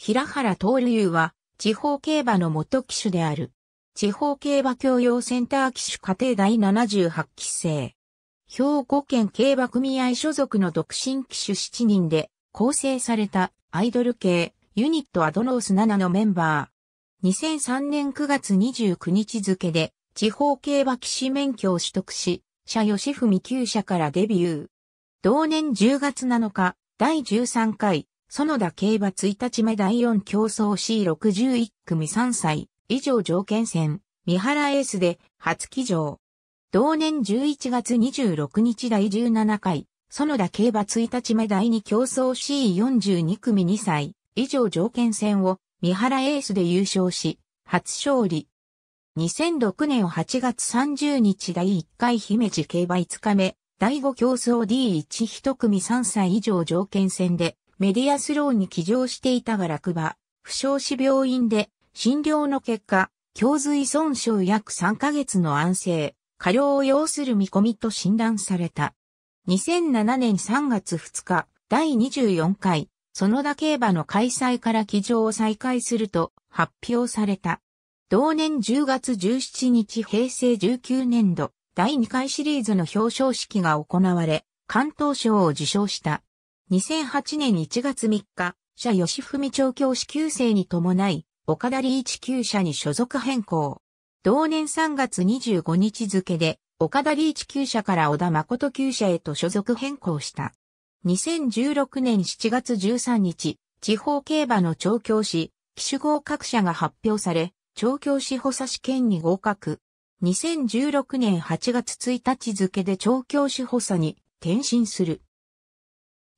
平原東流は、地方競馬の元騎手である。地方競馬教養センター騎手家庭第78期生。兵庫県競馬組合所属の独身騎手7人で構成されたアイドル系ユニットアドロース7のメンバー。2003年9月29日付で地方競馬騎士免許を取得し、社吉文厩社からデビュー。同年10月7日、第13回園田競馬1日目第4競争 C61 組3歳以上条件戦、三原エースで初騎乗。同年11月26日第17回、園田競馬1日目第2競争 C42 組2歳以上条件戦を三原エースで優勝し、初勝利。2006年8月30日第1回姫路競馬5日目、第5競争 D11 組3歳以上条件戦でメディアスローに起乗していたが落馬、負傷し病院で診療の結果、胸髄損傷約3ヶ月の安静、過量を要する見込みと診断された。2007年3月2日、第24回、園田競馬の開催から起乗を再開すると発表された。同年10月17日平成19年度、第2回シリーズの表彰式が行われ、関東賞を受賞した。2008年1月3日、社吉文調教師級生に伴い、岡田理一級社に所属変更。同年3月25日付で、岡田理一級社から小田誠級社へと所属変更した。2016年7月13日、地方競馬の調教師、機種合格者が発表され、調教師補佐試験に合格。2016年8月1日付で調教師補佐に転身する。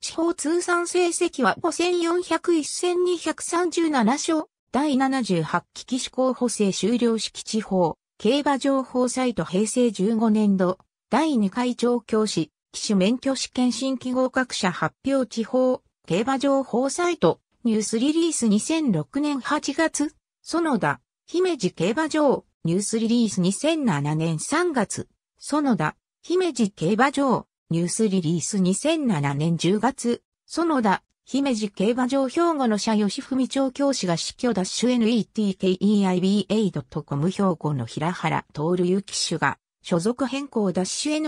地方通算成績は5401,237勝、第78期騎士候補生終了式地方、競馬情報サイト平成15年度、第2回調教師、騎士免許試験新規合格者発表地方、競馬情報サイト、ニュースリリース2006年8月、園田、姫路競馬場、ニュースリリース2007年3月、園田、姫路競馬場、ニュースリリース2007年10月、園田、姫路競馬場兵庫の社吉文調教師が死去ダッシュ netkeiba.com 兵庫の平原徹ゆき主が、所属変更ダッシュ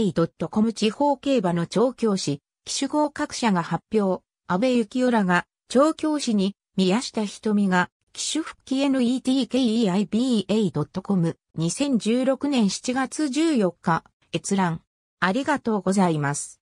netkeiba.com 地方競馬の調教師、機種合格者が発表、安倍幸雄らが、調教師に、宮下瞳が、機種復帰 netkeiba.com2016 年7月14日、閲覧。ありがとうございます。